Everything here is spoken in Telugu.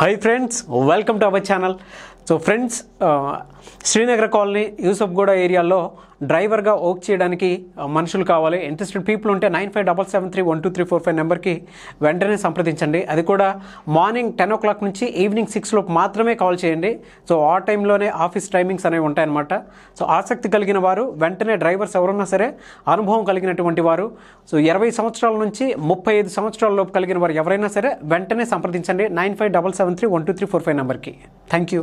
hi friends welcome to our channel so friends Srinagar colony Yousufguda ఏరియాలో డ్రైవర్గా ఓక్ చేయడానికి మనుషులు కావాలి ఇంట్రెస్టెడ్ పీపుల్ ఉంటే nine five double seven three one two three four five నెంబర్కి వెంటనే సంప్రదించండి అది కూడా మార్నింగ్ టెన్ ఓ క్లాక్ నుంచి ఈవినింగ్ సిక్స్ లోపు మాత్రమే కాల్ చేయండి సో ఆ టైంలోనే ఆఫీస్ టైమింగ్స్ అనేవి ఉంటాయన్నమాట సో ఆసక్తి కలిగిన వారు వెంటనే డ్రైవర్స్ ఎవరున్నా సరే అనుభవం కలిగినటువంటి వారు సో ఇరవై సంవత్సరాల నుంచి ముప్పై ఐదు సంవత్సరాల లోపు కలిగిన వారు ఎవరైనా సరే వెంటనే సంప్రదించండి nine five double seven three one two three four five నెంబర్కి థ్యాంక్ యూ